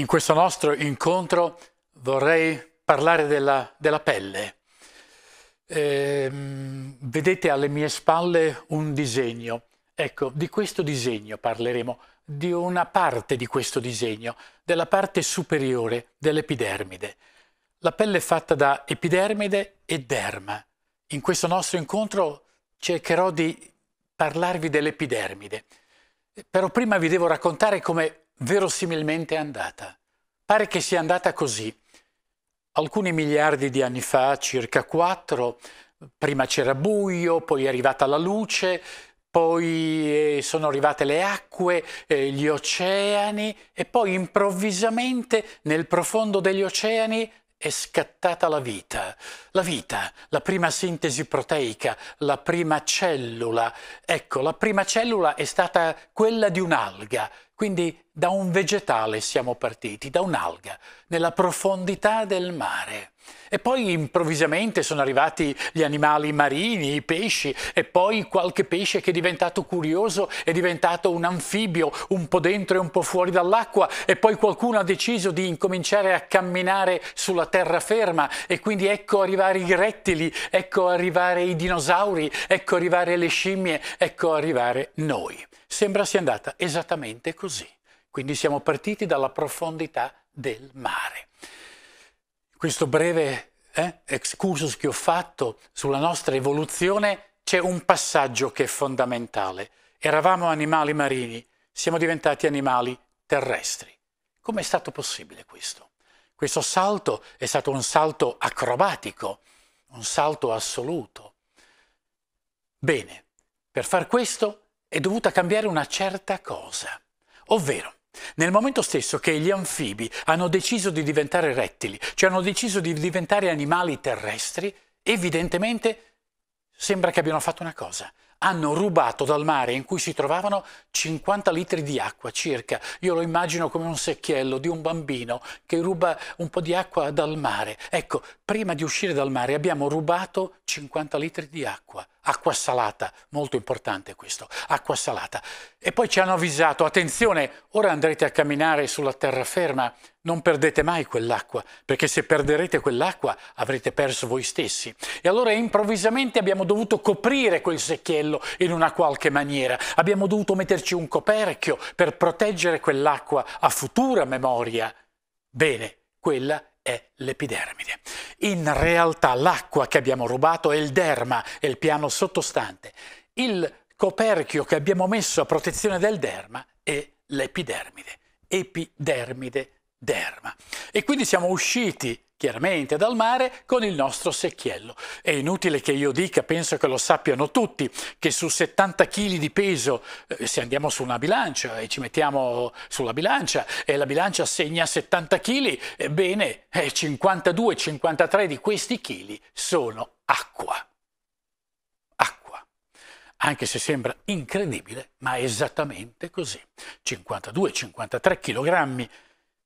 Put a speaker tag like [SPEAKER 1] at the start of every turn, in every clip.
[SPEAKER 1] In questo nostro incontro vorrei parlare della, della pelle. Eh, vedete alle mie spalle un disegno. Ecco, di questo disegno parleremo di una parte di questo disegno, della parte superiore dell'epidermide. La pelle è fatta da epidermide e derma. In questo nostro incontro cercherò di parlarvi dell'epidermide, però prima vi devo raccontare come verosimilmente è andata. Pare che sia andata così. Alcuni miliardi di anni fa, circa quattro, prima c'era buio, poi è arrivata la luce, poi eh, sono arrivate le acque, eh, gli oceani e poi improvvisamente nel profondo degli oceani è scattata la vita. La vita, la prima sintesi proteica, la prima cellula. Ecco, la prima cellula è stata quella di un'alga, quindi da un vegetale siamo partiti, da un'alga, nella profondità del mare. E poi improvvisamente sono arrivati gli animali marini, i pesci, e poi qualche pesce che è diventato curioso, è diventato un anfibio, un po' dentro e un po' fuori dall'acqua, e poi qualcuno ha deciso di incominciare a camminare sulla terraferma, e quindi ecco arrivare i rettili, ecco arrivare i dinosauri, ecco arrivare le scimmie, ecco arrivare noi. Sembra sia andata esattamente così. Quindi siamo partiti dalla profondità del mare questo breve eh, excursus che ho fatto sulla nostra evoluzione, c'è un passaggio che è fondamentale. Eravamo animali marini, siamo diventati animali terrestri. Com'è stato possibile questo? Questo salto è stato un salto acrobatico, un salto assoluto. Bene, per far questo è dovuta cambiare una certa cosa, ovvero nel momento stesso che gli anfibi hanno deciso di diventare rettili, cioè hanno deciso di diventare animali terrestri, evidentemente sembra che abbiano fatto una cosa. Hanno rubato dal mare in cui si trovavano 50 litri di acqua circa. Io lo immagino come un secchiello di un bambino che ruba un po' di acqua dal mare. Ecco, prima di uscire dal mare abbiamo rubato 50 litri di acqua acqua salata, molto importante questo, acqua salata. E poi ci hanno avvisato, attenzione, ora andrete a camminare sulla terraferma, non perdete mai quell'acqua, perché se perderete quell'acqua avrete perso voi stessi. E allora improvvisamente abbiamo dovuto coprire quel secchiello in una qualche maniera, abbiamo dovuto metterci un coperchio per proteggere quell'acqua a futura memoria. Bene, quella è l'epidermide. In realtà l'acqua che abbiamo rubato è il derma, è il piano sottostante. Il coperchio che abbiamo messo a protezione del derma è l'epidermide. Epidermide, derma. E quindi siamo usciti chiaramente dal mare, con il nostro secchiello. È inutile che io dica, penso che lo sappiano tutti, che su 70 kg di peso, eh, se andiamo su una bilancia e ci mettiamo sulla bilancia e la bilancia segna 70 kg, ebbene 52-53 di questi chili sono acqua. Acqua. Anche se sembra incredibile, ma è esattamente così. 52-53 kg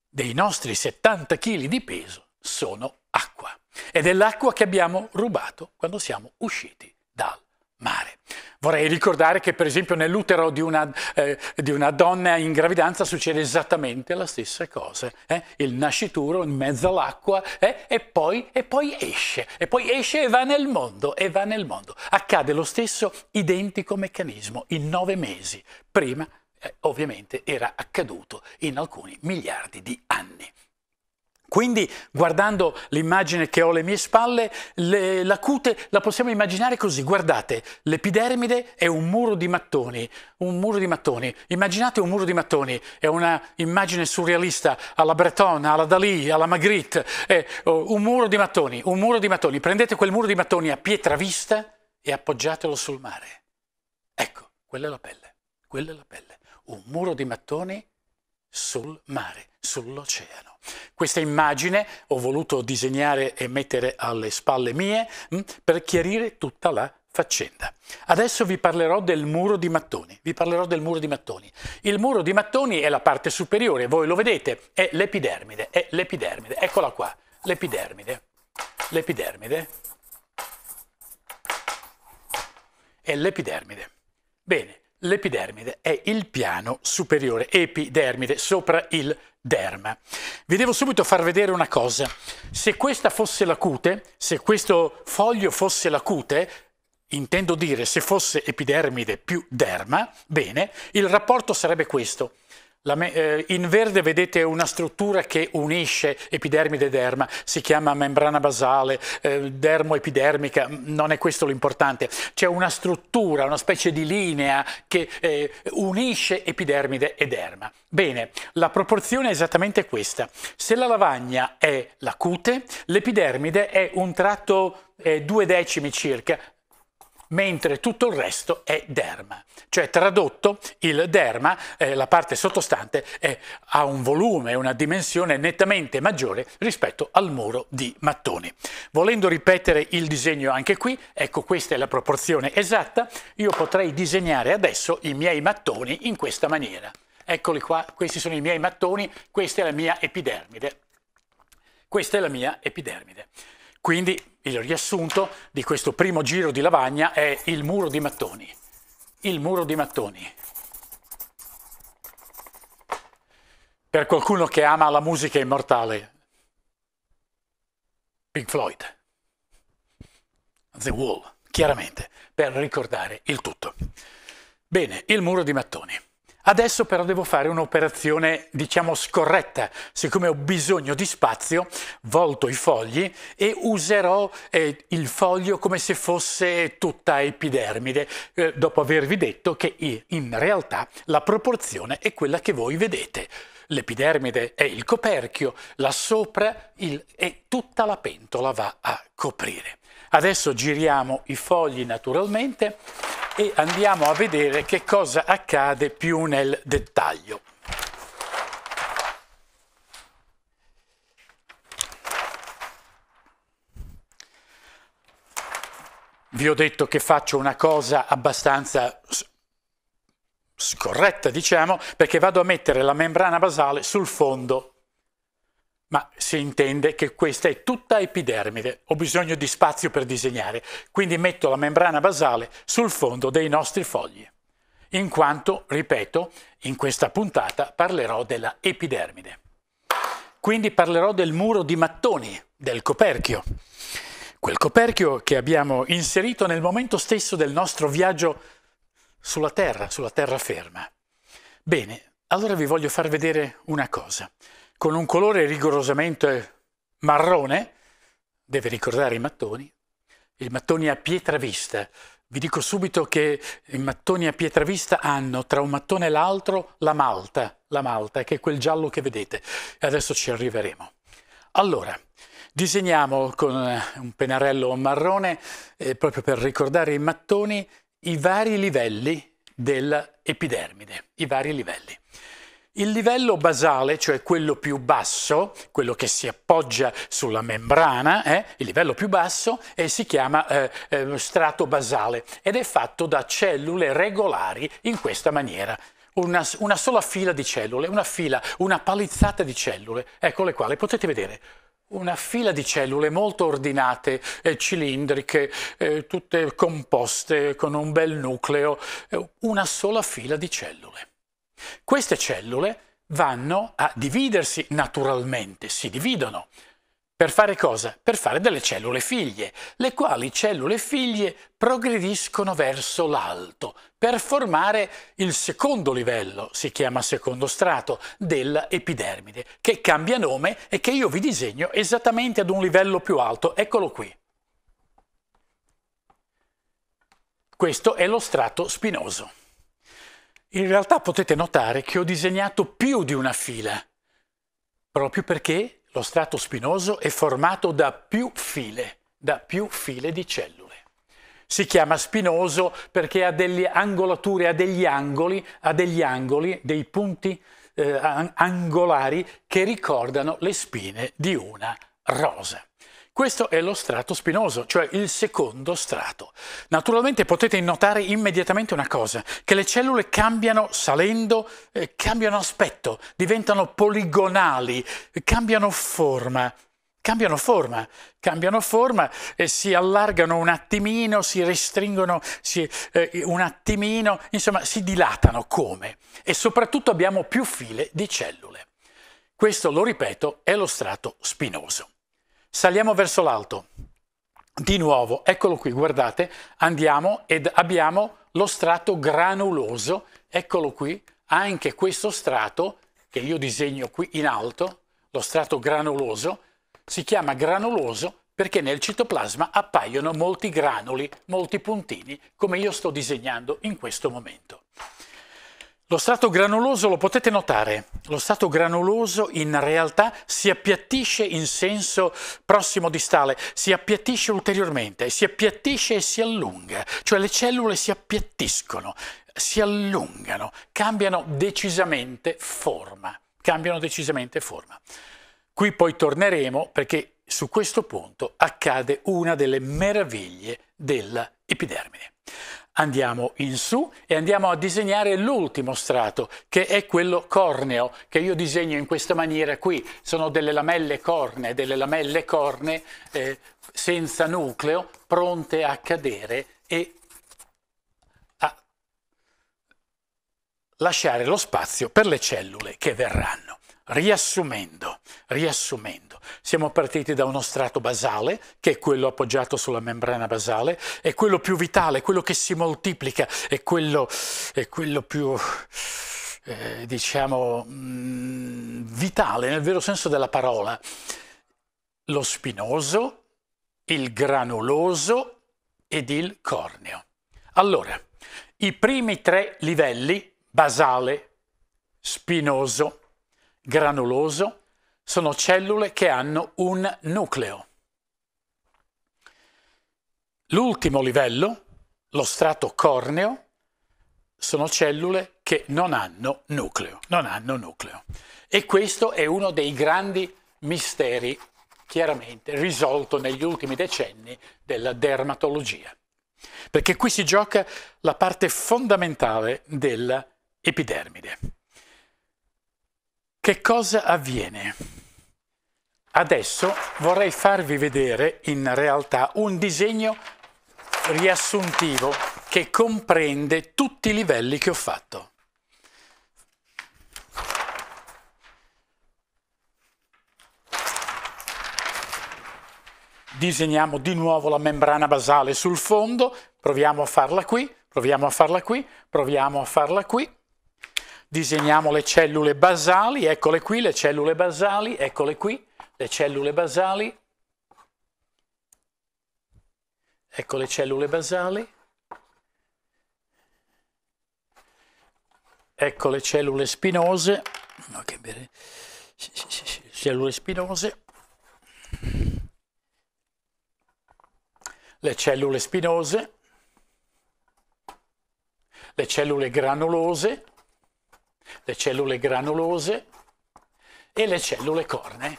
[SPEAKER 1] dei nostri 70 kg di peso sono acqua. Ed è l'acqua che abbiamo rubato quando siamo usciti dal mare. Vorrei ricordare che per esempio nell'utero di, eh, di una, donna in gravidanza succede esattamente la stessa cosa. Eh? Il nascituro in mezzo all'acqua eh? e, poi, e poi esce, e poi esce e va nel mondo, e va nel mondo. Accade lo stesso identico meccanismo in nove mesi. Prima eh, ovviamente era accaduto in alcuni miliardi di anni. Quindi, guardando l'immagine che ho alle mie spalle, le, la cute la possiamo immaginare così. Guardate, l'epidermide è un muro di mattoni, un muro di mattoni. Immaginate un muro di mattoni, è una immagine surrealista alla Breton, alla Dalì, alla Magritte, è oh, un muro di mattoni, un muro di mattoni. Prendete quel muro di mattoni a pietra vista e appoggiatelo sul mare. Ecco, quella è la pelle, quella è la pelle. Un muro di mattoni sul mare sull'oceano. Questa immagine ho voluto disegnare e mettere alle spalle mie mm, per chiarire tutta la faccenda. Adesso vi parlerò del muro di mattoni. Vi parlerò del muro di mattoni. Il muro di mattoni è la parte superiore, voi lo vedete, è l'epidermide, è l'epidermide. Eccola qua, l'epidermide. L'epidermide. È l'epidermide. Bene. L'epidermide è il piano superiore, epidermide, sopra il derma. Vi devo subito far vedere una cosa. Se questa fosse la cute, se questo foglio fosse la cute, intendo dire se fosse epidermide più derma, bene, il rapporto sarebbe questo. Me, eh, in verde vedete una struttura che unisce epidermide e derma, si chiama membrana basale, eh, dermoepidermica, mm, non è questo l'importante. C'è una struttura, una specie di linea che eh, unisce epidermide e derma. Bene, la proporzione è esattamente questa. Se la lavagna è la cute, l'epidermide è un tratto eh, due decimi circa mentre tutto il resto è derma. Cioè tradotto il derma, eh, la parte sottostante, è, ha un volume, una dimensione nettamente maggiore rispetto al muro di mattoni. Volendo ripetere il disegno anche qui, ecco questa è la proporzione esatta, io potrei disegnare adesso i miei mattoni in questa maniera. Eccoli qua, questi sono i miei mattoni, questa è la mia epidermide. Questa è la mia epidermide. Quindi il riassunto di questo primo giro di lavagna è il muro di mattoni. Il muro di mattoni. Per qualcuno che ama la musica immortale, Pink Floyd, The Wall, chiaramente, per ricordare il tutto. Bene, il muro di mattoni. Adesso però devo fare un'operazione, diciamo, scorretta. Siccome ho bisogno di spazio, volto i fogli e userò eh, il foglio come se fosse tutta epidermide, eh, dopo avervi detto che in realtà la proporzione è quella che voi vedete. L'epidermide è il coperchio, là sopra il, e tutta la pentola va a coprire. Adesso giriamo i fogli naturalmente e andiamo a vedere che cosa accade più nel dettaglio. Vi ho detto che faccio una cosa abbastanza scorretta, diciamo, perché vado a mettere la membrana basale sul fondo ma si intende che questa è tutta epidermide, ho bisogno di spazio per disegnare, quindi metto la membrana basale sul fondo dei nostri fogli, in quanto, ripeto, in questa puntata parlerò della epidermide. Quindi parlerò del muro di mattoni, del coperchio, quel coperchio che abbiamo inserito nel momento stesso del nostro viaggio sulla Terra, sulla terraferma. Bene, allora vi voglio far vedere una cosa con un colore rigorosamente marrone, deve ricordare i mattoni, i mattoni a pietra vista. Vi dico subito che i mattoni a pietra vista hanno tra un mattone e l'altro la malta, la malta che è quel giallo che vedete. E Adesso ci arriveremo. Allora, disegniamo con eh, un pennarello marrone, eh, proprio per ricordare i mattoni, i vari livelli dell'epidermide, i vari livelli. Il livello basale, cioè quello più basso, quello che si appoggia sulla membrana, eh, il livello più basso, eh, si chiama eh, eh strato basale ed è fatto da cellule regolari in questa maniera. Una, una sola fila di cellule, una fila, una palizzata di cellule, ecco le quali potete vedere una fila di cellule molto ordinate, eh, cilindriche, eh, tutte composte con un bel nucleo, eh, una sola fila di cellule. Queste cellule vanno a dividersi naturalmente, si dividono. Per fare cosa? Per fare delle cellule figlie, le quali cellule figlie progrediscono verso l'alto per formare il secondo livello, si chiama secondo strato, dell'epidermide, che cambia nome e che io vi disegno esattamente ad un livello più alto. Eccolo qui. Questo è lo strato spinoso. In realtà potete notare che ho disegnato più di una fila, proprio perché lo strato spinoso è formato da più file, da più file di cellule. Si chiama spinoso perché ha delle angolature, ha degli angoli, ha degli angoli, dei punti eh, angolari che ricordano le spine di una rosa. Questo è lo strato spinoso, cioè il secondo strato. Naturalmente potete notare immediatamente una cosa, che le cellule cambiano salendo, eh, cambiano aspetto, diventano poligonali, cambiano forma cambiano forma, cambiano forma e si allargano un attimino, si restringono si, eh, un attimino, insomma si dilatano come? E soprattutto abbiamo più file di cellule. Questo, lo ripeto, è lo strato spinoso. Saliamo verso l'alto. Di nuovo, eccolo qui, guardate, andiamo ed abbiamo lo strato granuloso, eccolo qui, anche questo strato che io disegno qui in alto, lo strato granuloso, si chiama granuloso perché nel citoplasma appaiono molti granuli, molti puntini, come io sto disegnando in questo momento. Lo strato granuloso lo potete notare, lo strato granuloso in realtà si appiattisce in senso prossimo distale, si appiattisce ulteriormente, si appiattisce e si allunga, cioè le cellule si appiattiscono, si allungano, cambiano decisamente forma, cambiano decisamente forma. Qui poi torneremo perché su questo punto accade una delle meraviglie dell'epidermide. Andiamo in su e andiamo a disegnare l'ultimo strato, che è quello corneo, che io disegno in questa maniera qui. Sono delle lamelle corne, delle lamelle corne eh, senza nucleo, pronte a cadere e a lasciare lo spazio per le cellule che verranno. Riassumendo, riassumendo. Siamo partiti da uno strato basale, che è quello appoggiato sulla membrana basale, è quello più vitale, quello che si moltiplica, è quello, è quello più... Eh, diciamo mh, mm, vitale nel vero senso della parola lo spinoso il granuloso ed il corneo. Allora, i primi tre livelli, basale, spinoso, granuloso, sono cellule che hanno un nucleo. L'ultimo livello, lo strato corneo, sono cellule che non hanno nucleo, non hanno nucleo. E questo è uno dei grandi misteri, chiaramente, risolto negli ultimi decenni della dermatologia. Perché qui si gioca la parte fondamentale dell'epidermide. Che cosa avviene? Adesso vorrei farvi vedere in realtà un disegno riassuntivo che comprende tutti i livelli che ho fatto. disegniamo di nuovo la membrana basale sul fondo, proviamo a farla qui, proviamo a farla qui, proviamo a farla qui, disegniamo le cellule basali, eccole qui, le cellule basali, eccole qui, le cellule basali, ecco le cellule basali, ecco le cellule spinose, che bene. cellule spinose, le cellule spinose, le cellule granulose, le cellule granulose e le cellule corne.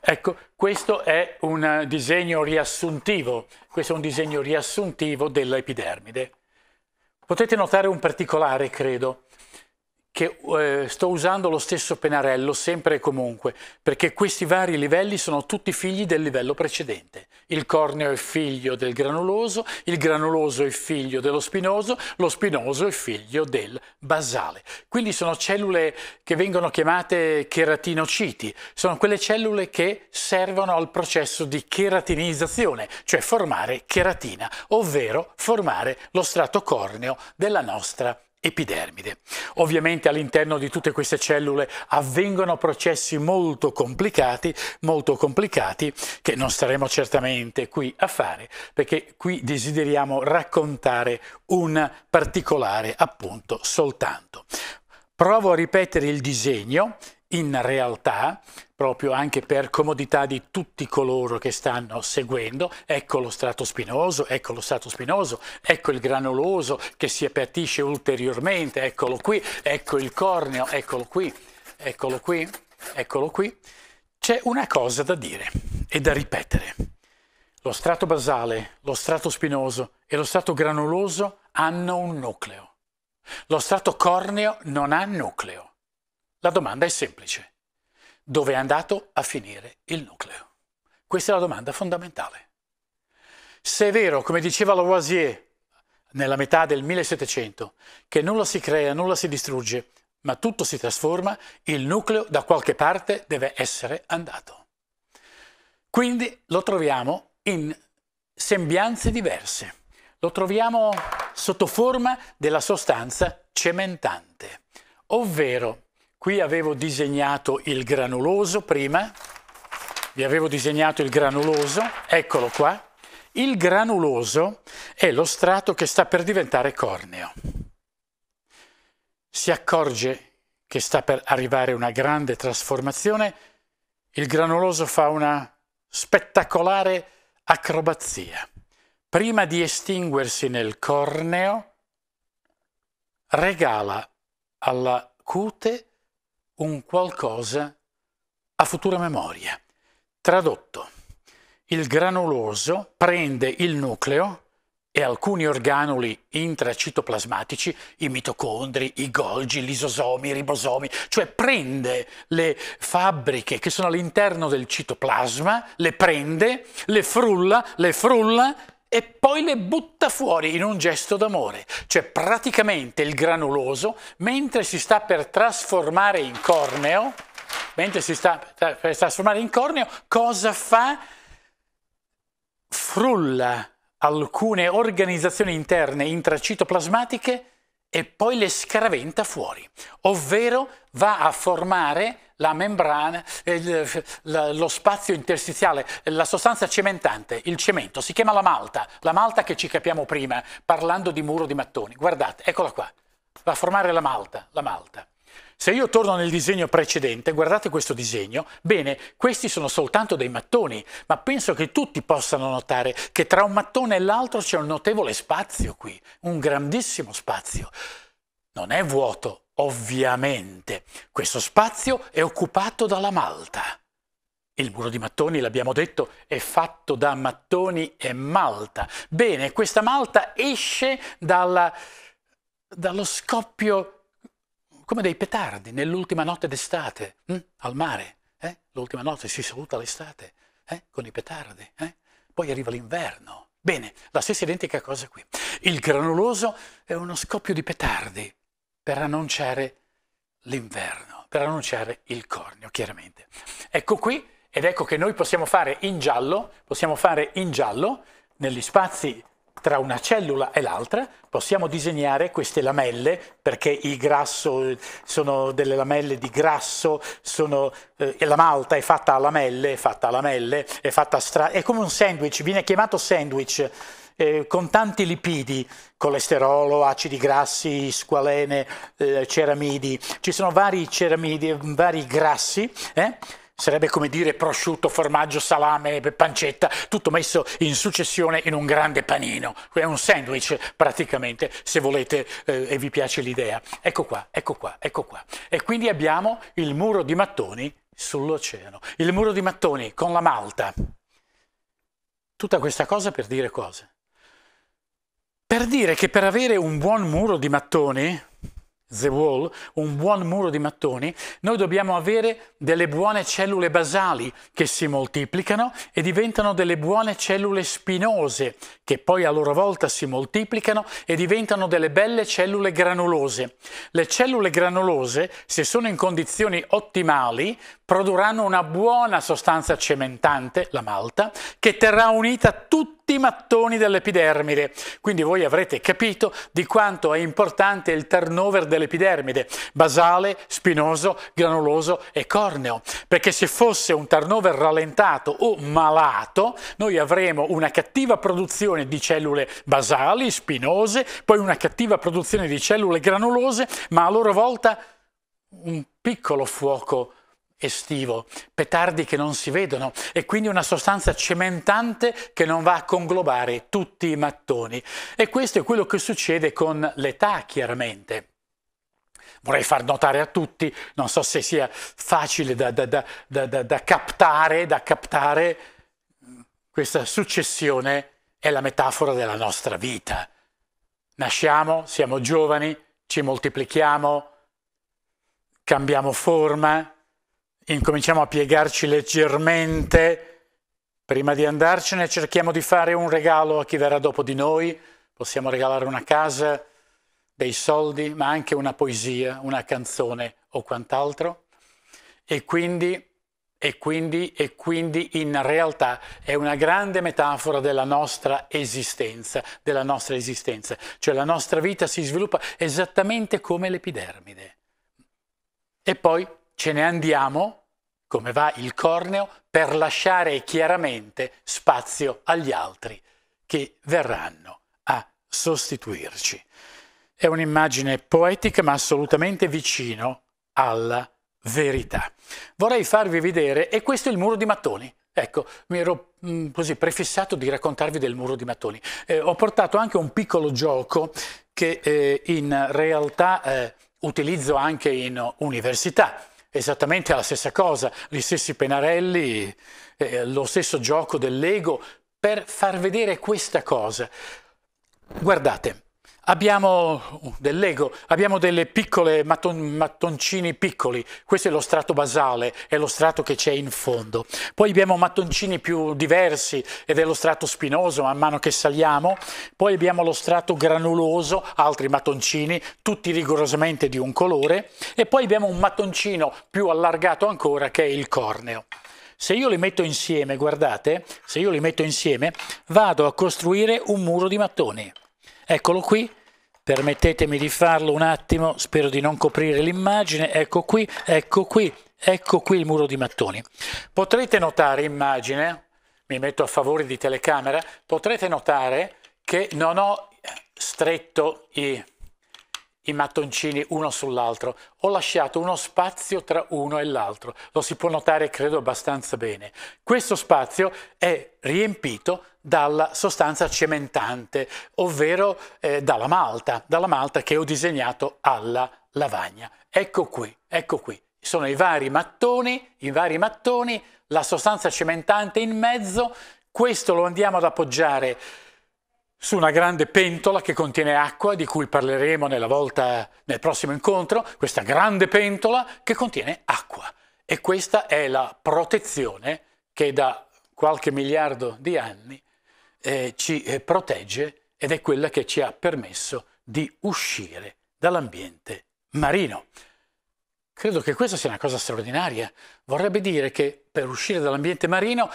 [SPEAKER 1] Ecco, questo è un disegno riassuntivo, questo è un disegno riassuntivo dell'epidermide. Potete notare un particolare, credo, che eh, sto usando lo stesso penarello sempre e comunque, perché questi vari livelli sono tutti figli del livello precedente. Il corneo è figlio del granuloso, il granuloso è figlio dello spinoso, lo spinoso è figlio del basale. Quindi sono cellule che vengono chiamate cheratinociti, sono quelle cellule che servono al processo di cheratinizzazione, cioè formare cheratina, ovvero formare lo strato corneo della nostra epidermide. Ovviamente all'interno di tutte queste cellule avvengono processi molto complicati, molto complicati che non staremo certamente qui a fare perché qui desideriamo raccontare un particolare appunto soltanto. Provo a ripetere il disegno in realtà, proprio anche per comodità di tutti coloro che stanno seguendo, ecco lo strato spinoso, ecco lo strato spinoso, ecco il granuloso che si appiattisce ulteriormente, eccolo qui, ecco il corneo, eccolo qui, eccolo qui, eccolo qui. C'è una cosa da dire e da ripetere. Lo strato basale, lo strato spinoso e lo strato granuloso hanno un nucleo. Lo strato corneo non ha nucleo. La domanda è semplice. Dove è andato a finire il nucleo? Questa è la domanda fondamentale. Se è vero, come diceva Lavoisier nella metà del 1700, che nulla si crea, nulla si distrugge, ma tutto si trasforma, il nucleo da qualche parte deve essere andato. Quindi lo troviamo in sembianze diverse, lo troviamo sotto forma della sostanza cementante, ovvero Qui avevo disegnato il granuloso prima, vi avevo disegnato il granuloso, eccolo qua. Il granuloso è lo strato che sta per diventare corneo. Si accorge che sta per arrivare una grande trasformazione, il granuloso fa una spettacolare acrobazia. Prima di estinguersi nel corneo, regala alla cute un qualcosa a futura memoria. Tradotto, il granuloso prende il nucleo e alcuni organuli intracitoplasmatici, i mitocondri, i Golgi, gli isosomi, i ribosomi, cioè prende le fabbriche che sono all'interno del citoplasma, le prende, le frulla, le frulla e poi le butta fuori in un gesto d'amore, cioè praticamente il granuloso, mentre si sta per trasformare in corneo, mentre si sta per trasformare in corneo, cosa fa? Frulla alcune organizzazioni interne intracitoplasmatiche e poi le scaraventa fuori, ovvero va a formare la membrana, eh, lo spazio interstiziale, la sostanza cementante, il cemento, si chiama la malta, la malta che ci capiamo prima parlando di muro di mattoni. Guardate, eccola qua, va a formare la malta, la malta. Se io torno nel disegno precedente, guardate questo disegno, bene, questi sono soltanto dei mattoni, ma penso che tutti possano notare che tra un mattone e l'altro c'è un notevole spazio qui, un grandissimo spazio. Non è vuoto, ovviamente. Questo spazio è occupato dalla malta. Il muro di mattoni, l'abbiamo detto, è fatto da mattoni e malta. Bene, questa malta esce dalla, dallo scoppio come dei petardi nell'ultima notte d'estate, hm? al mare. Eh? L'ultima notte si saluta l'estate eh? con i petardi. Eh? Poi arriva l'inverno. Bene, la stessa identica cosa qui. Il granuloso è uno scoppio di petardi per annunciare l'inverno, per annunciare il cornio, chiaramente. Ecco qui, ed ecco che noi possiamo fare in giallo, possiamo fare in giallo, negli spazi tra una cellula e l'altra possiamo disegnare queste lamelle perché il grasso sono delle lamelle di grasso, sono, eh, la malta è fatta a lamelle, è fatta a lamelle, è fatta a strati, è come un sandwich, viene chiamato sandwich eh, con tanti lipidi, colesterolo, acidi grassi, squalene, eh, ceramidi, ci sono vari ceramidi, vari grassi. Eh? Sarebbe come dire prosciutto, formaggio, salame, pancetta, tutto messo in successione in un grande panino. È un sandwich praticamente, se volete eh, e vi piace l'idea. Ecco qua, ecco qua, ecco qua. E quindi abbiamo il muro di mattoni sull'oceano. Il muro di mattoni con la Malta. Tutta questa cosa per dire cosa? Per dire che per avere un buon muro di mattoni The Wall, un buon muro di mattoni, noi dobbiamo avere delle buone cellule basali che si moltiplicano e diventano delle buone cellule spinose che poi a loro volta si moltiplicano e diventano delle belle cellule granulose. Le cellule granulose, se sono in condizioni ottimali, produrranno una buona sostanza cementante, la malta, che terrà unita tutta tutti i mattoni dell'epidermide. Quindi voi avrete capito di quanto è importante il turnover dell'epidermide, basale, spinoso, granuloso e corneo, perché se fosse un turnover rallentato o malato, noi avremo una cattiva produzione di cellule basali, spinose, poi una cattiva produzione di cellule granulose, ma a loro volta un piccolo fuoco estivo, petardi che non si vedono e quindi una sostanza cementante che non va a conglobare tutti i mattoni. E questo è quello che succede con l'età, chiaramente. Vorrei far notare a tutti, non so se sia facile da, da, da, da captare, captare, questa successione è la metafora della nostra vita. Nasciamo, siamo giovani, ci moltiplichiamo, cambiamo forma, incominciamo a piegarci leggermente, prima di andarcene cerchiamo di fare un regalo a chi verrà dopo di noi, possiamo regalare una casa, dei soldi, ma anche una poesia, una canzone o quant'altro. E quindi, e quindi, e quindi in realtà è una grande metafora della nostra esistenza, della nostra esistenza. Cioè la nostra vita si sviluppa esattamente come l'epidermide. E poi ce ne andiamo, come va il corneo, per lasciare chiaramente spazio agli altri che verranno a sostituirci. È un'immagine poetica ma assolutamente vicino alla verità. Vorrei farvi vedere, e questo è il muro di mattoni. Ecco, mi ero mh, mm, così prefissato di raccontarvi del muro di mattoni. Eh, ho portato anche un piccolo gioco che eh, in realtà eh, utilizzo anche in università esattamente la stessa cosa, gli stessi penarelli, eh, lo stesso gioco dell'ego per far vedere questa cosa. Guardate, Abbiamo dell'ego, abbiamo delle piccole matton, mattoncini piccoli, questo è lo strato basale, è lo strato che c'è in fondo. Poi abbiamo mattoncini più diversi ed è lo strato spinoso man mano che saliamo, poi abbiamo lo strato granuloso, altri mattoncini, tutti rigorosamente di un colore, e poi abbiamo un mattoncino più allargato ancora che è il corneo. Se io li metto insieme, guardate, se io li metto insieme, vado a costruire un muro di mattoni. Eccolo qui, permettetemi di farlo un attimo, spero di non coprire l'immagine, ecco qui, ecco qui, ecco qui il muro di mattoni. Potrete notare, immagine, mi metto a favore di telecamera, potrete notare che non ho stretto i i mattoncini uno sull'altro, ho lasciato uno spazio tra uno e l'altro, lo si può notare credo abbastanza bene. Questo spazio è riempito dalla sostanza cementante, ovvero eh, dalla malta, dalla malta che ho disegnato alla lavagna. Ecco qui, ecco qui, sono i vari mattoni, i vari mattoni, la sostanza cementante in mezzo, questo lo andiamo ad appoggiare su una grande pentola che contiene acqua, di cui parleremo volta, nel prossimo incontro, questa grande pentola che contiene acqua. E questa è la protezione che da qualche miliardo di anni eh, ci eh, protegge ed è quella che ci ha permesso di uscire dall'ambiente marino. Credo che questa sia una cosa straordinaria. Vorrebbe dire che per uscire dall'ambiente marino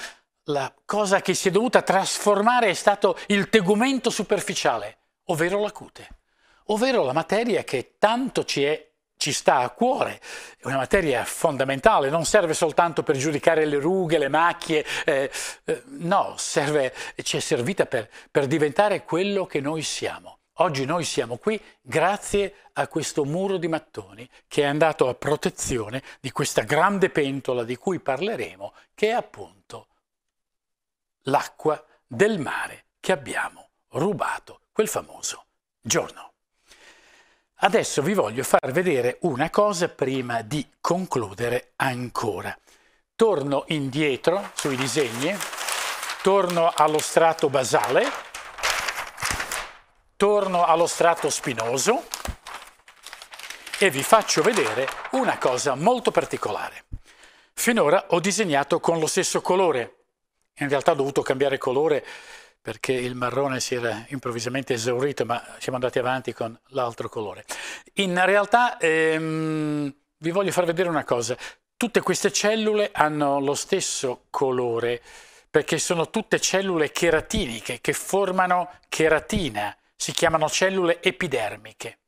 [SPEAKER 1] la cosa che si è dovuta trasformare è stato il tegumento superficiale, ovvero la cute, ovvero la materia che tanto ci, è, ci sta a cuore, è una materia fondamentale, non serve soltanto per giudicare le rughe, le macchie, eh, eh, no, serve, ci è servita per, per diventare quello che noi siamo. Oggi noi siamo qui grazie a questo muro di mattoni che è andato a protezione di questa grande pentola di cui parleremo, che è appunto l'acqua del mare che abbiamo rubato quel famoso giorno. Adesso vi voglio far vedere una cosa prima di concludere ancora. Torno indietro sui disegni, torno allo strato basale, torno allo strato spinoso e vi faccio vedere una cosa molto particolare. Finora ho disegnato con lo stesso colore, in realtà ho dovuto cambiare colore perché il marrone si era improvvisamente esaurito, ma siamo andati avanti con l'altro colore. In realtà ehm, vi voglio far vedere una cosa, tutte queste cellule hanno lo stesso colore, perché sono tutte cellule cheratiniche che formano cheratina, si chiamano cellule epidermiche.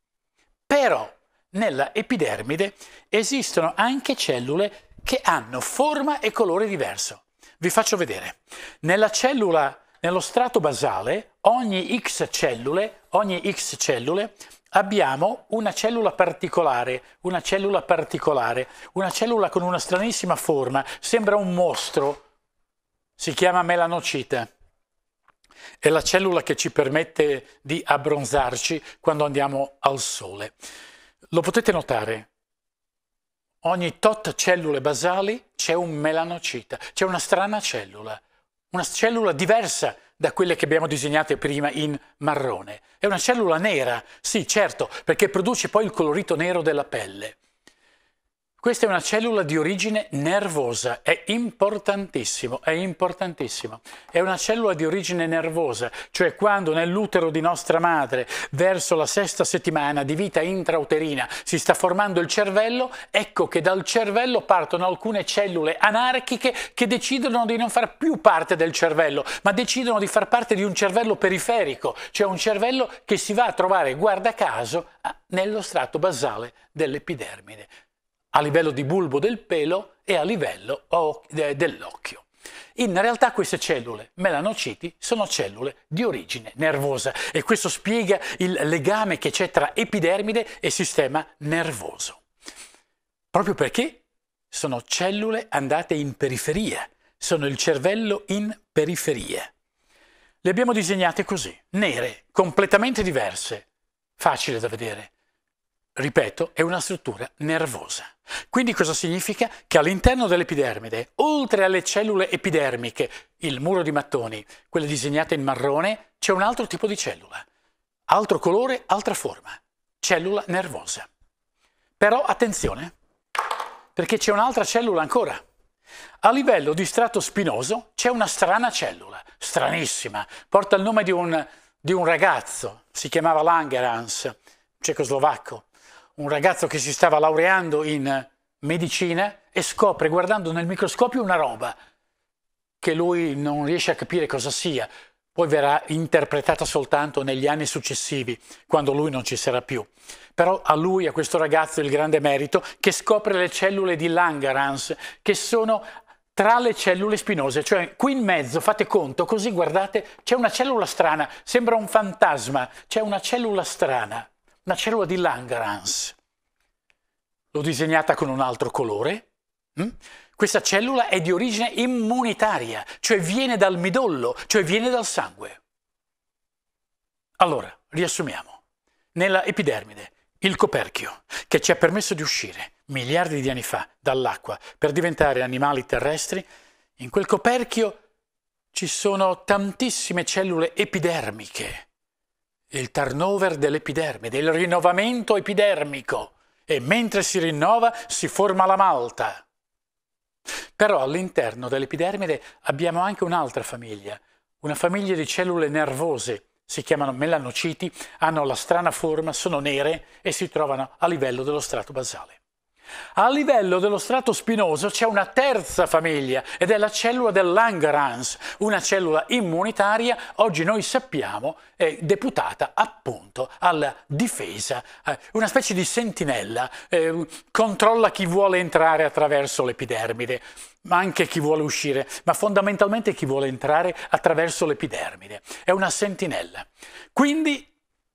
[SPEAKER 1] Però nella epidermide esistono anche cellule che hanno forma e colore diverso. Vi faccio vedere. Nella cellula, nello strato basale, ogni X cellule, ogni X cellule abbiamo una cellula particolare, una cellula particolare, una cellula con una stranissima forma, sembra un mostro, si chiama melanocita. È la cellula che ci permette di abbronzarci quando andiamo al sole. Lo potete notare, ogni tot cellule basali c'è un melanocita, c'è una strana cellula, una cellula diversa da quelle che abbiamo disegnate prima in marrone. È una cellula nera, sì certo, perché produce poi il colorito nero della pelle. Questa è una cellula di origine nervosa, è importantissimo, è importantissimo. È una cellula di origine nervosa, cioè quando nell'utero di nostra madre, verso la sesta settimana di vita intrauterina, si sta formando il cervello, ecco che dal cervello partono alcune cellule anarchiche che decidono di non far più parte del cervello, ma decidono di far parte di un cervello periferico, cioè un cervello che si va a trovare, guarda caso, nello strato basale dell'epidermide a livello di bulbo del pelo e a livello dell'occhio. In realtà queste cellule melanociti sono cellule di origine nervosa e questo spiega il legame che c'è tra epidermide e sistema nervoso. Proprio perché sono cellule andate in periferia, sono il cervello in periferia. Le abbiamo disegnate così, nere, completamente diverse, facile da vedere, ripeto, è una struttura nervosa. Quindi cosa significa? Che all'interno dell'epidermide, oltre alle cellule epidermiche, il muro di mattoni, quelle disegnate in marrone, c'è un altro tipo di cellula. Altro colore, altra forma. Cellula nervosa. Però attenzione, perché c'è un'altra cellula ancora. A livello di strato spinoso c'è una strana cellula, stranissima, porta il nome di un, di un ragazzo, si chiamava Langerhans, cecoslovacco, un ragazzo che si stava laureando in medicina e scopre guardando nel microscopio una roba che lui non riesce a capire cosa sia, poi verrà interpretata soltanto negli anni successivi, quando lui non ci sarà più. Però a lui, a questo ragazzo, il grande merito che scopre le cellule di Langerhans, che sono tra le cellule spinose, cioè qui in mezzo, fate conto, così guardate, c'è una cellula strana, sembra un fantasma, c'è una cellula strana una cellula di Langerhans. L'ho disegnata con un altro colore. Hm? Questa cellula è di origine immunitaria, cioè viene dal midollo, cioè viene dal sangue. Allora, riassumiamo. Nella epidermide, il coperchio, che ci ha permesso di uscire miliardi di anni fa dall'acqua per diventare animali terrestri, in quel coperchio ci sono tantissime cellule epidermiche il turnover dell'epiderme, del rinnovamento epidermico e mentre si rinnova si forma la malta. Però all'interno dell'epidermide abbiamo anche un'altra famiglia, una famiglia di cellule nervose, si chiamano melanociti, hanno la strana forma, sono nere e si trovano a livello dello strato basale. A livello dello strato spinoso c'è una terza famiglia ed è la cellula del Langerhans, una cellula immunitaria, oggi noi sappiamo, deputata appunto alla difesa, eh, una specie di sentinella, eh, controlla chi vuole entrare attraverso l'epidermide, ma anche chi vuole uscire, ma fondamentalmente chi vuole entrare attraverso l'epidermide. È una sentinella. Quindi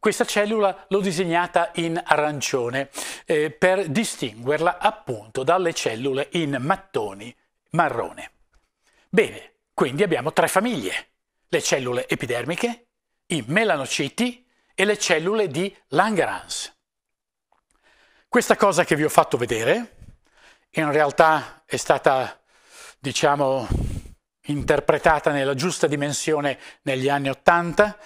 [SPEAKER 1] questa cellula l'ho disegnata in arancione eh, per distinguerla appunto dalle cellule in mattoni marrone. Bene, quindi abbiamo tre famiglie, le cellule epidermiche, i melanociti e le cellule di Langerhans. Questa cosa che vi ho fatto vedere in realtà è stata, diciamo, interpretata nella giusta dimensione negli anni Ottanta,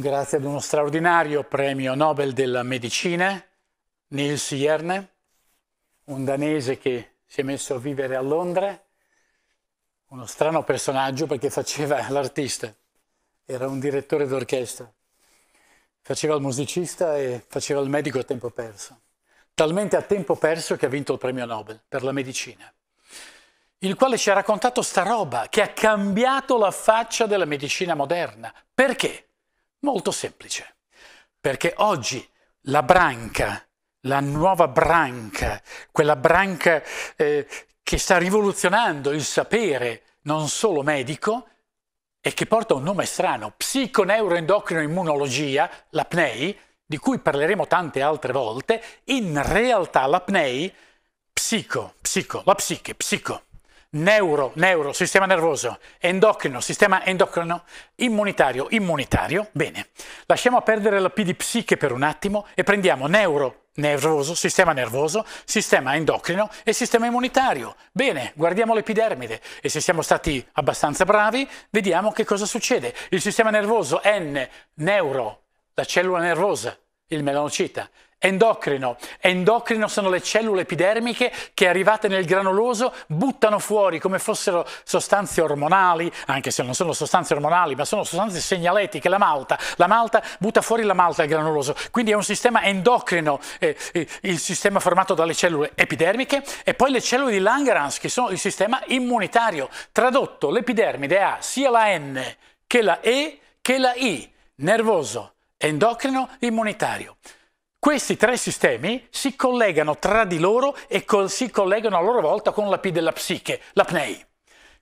[SPEAKER 1] Grazie ad uno straordinario premio Nobel della medicina, Nils Jerne, un danese che si è messo a vivere a Londra, uno strano personaggio perché faceva l'artista, era un direttore d'orchestra, faceva il musicista e faceva il medico a tempo perso, talmente a tempo perso che ha vinto il premio Nobel per la medicina, il quale ci ha raccontato sta roba che ha cambiato la faccia della medicina moderna. Perché? Molto semplice, perché oggi la branca, la nuova branca, quella branca eh, che sta rivoluzionando il sapere non solo medico e che porta un nome strano, psiconeuroendocrinoimmunologia, l'apnei, di cui parleremo tante altre volte, in realtà l'apnei, psico, psico, la psiche, psico, neuro, neuro, sistema nervoso, endocrino, sistema endocrino, immunitario, immunitario. Bene, lasciamo perdere la P di psiche per un attimo e prendiamo neuro, nervoso, sistema nervoso, sistema endocrino e sistema immunitario. Bene, guardiamo l'epidermide e se siamo stati abbastanza bravi, vediamo che cosa succede. Il sistema nervoso N, neuro, la cellula nervosa, il melanocita, Endocrino. Endocrino sono le cellule epidermiche che arrivate nel granuloso buttano fuori come fossero sostanze ormonali, anche se non sono sostanze ormonali, ma sono sostanze segnaletiche, la malta. La malta butta fuori la malta al granuloso, quindi è un sistema endocrino, eh, eh, il sistema formato dalle cellule epidermiche e poi le cellule di Langerhans che sono il sistema immunitario. Tradotto, l'epidermide ha sia la N che la E che la I, nervoso, endocrino, immunitario. Questi tre sistemi si collegano tra di loro e col- si collegano a loro volta con la P della psiche, l'apnei.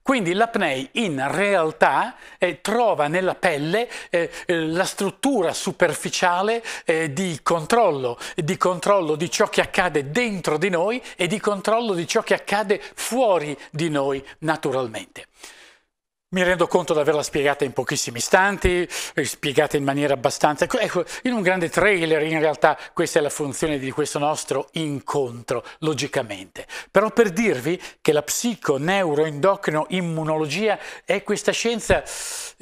[SPEAKER 1] Quindi l'apnei in realtà eh, trova nella pelle eh, eh, la struttura superficiale eh, di controllo, di controllo di ciò che accade dentro di noi e di controllo di ciò che accade fuori di noi naturalmente mi rendo conto di averla spiegata in pochissimi istanti, eh, spiegata in maniera abbastanza... Ecco, ecco, in un grande trailer in realtà questa è la funzione di questo nostro incontro, logicamente. Però per dirvi che la psico-neuroendocrino-immunologia neuro è questa scienza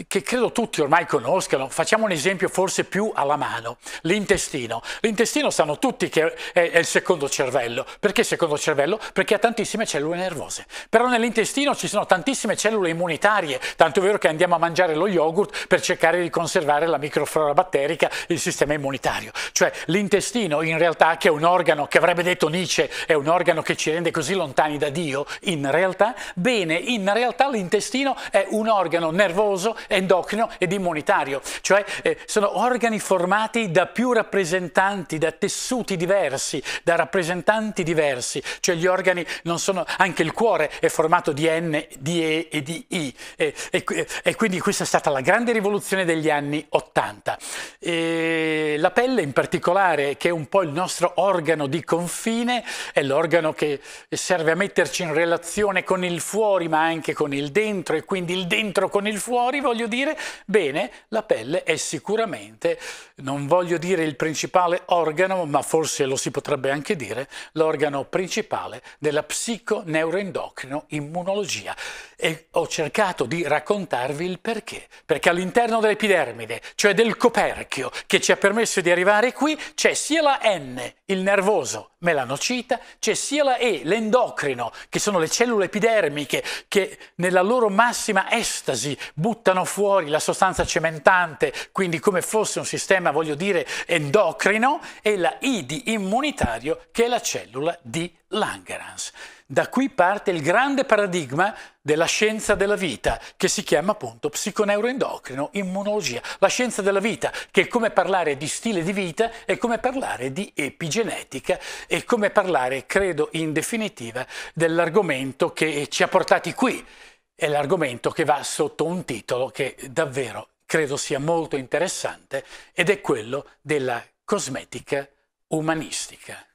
[SPEAKER 1] che credo tutti ormai conoscano. Facciamo un esempio forse più alla mano, l'intestino. L'intestino sanno tutti che è il secondo cervello. Perché secondo cervello? Perché ha tantissime cellule nervose. Però nell'intestino ci sono tantissime cellule immunitarie tanto è vero che andiamo a mangiare lo yogurt per cercare di conservare la microflora batterica, il sistema immunitario. Cioè l'intestino in realtà che è un organo che avrebbe detto Nietzsche è un organo che ci rende così lontani da Dio, in realtà, bene, in realtà l'intestino è un organo nervoso, endocrino ed immunitario, cioè eh, sono organi formati da più rappresentanti, da tessuti diversi, da rappresentanti diversi, cioè gli organi non sono, anche il cuore è formato di N, di E e di I, e, e, e, quindi questa è stata la grande rivoluzione degli anni 80. E la pelle in particolare, che è un po' il nostro organo di confine, è l'organo che serve a metterci in relazione con il fuori ma anche con il dentro e quindi il dentro con il fuori, voglio dire, bene, la pelle è sicuramente, non voglio dire il principale organo, ma forse lo si potrebbe anche dire, l'organo principale della psiconeuroendocrino immunologia e ho cercato di raccontarvi il perché. Perché all'interno dell'epidermide, cioè del coperchio che ci ha permesso di arrivare qui, c'è sia la N, il nervoso melanocita, c'è sia la E, l'endocrino, che sono le cellule epidermiche che nella loro massima estasi buttano fuori la sostanza cementante, quindi come fosse un sistema, voglio dire, endocrino, e la I di immunitario, che è la cellula di Langerhans. Da qui parte il grande paradigma della scienza della vita, che si chiama appunto psiconeuroendocrino, immunologia. La scienza della vita, che è come parlare di stile di vita, è come parlare di epigenetica, è come parlare, credo in definitiva, dell'argomento che ci ha portati qui. È l'argomento che va sotto un titolo che davvero credo sia molto interessante ed è quello della cosmetica umanistica.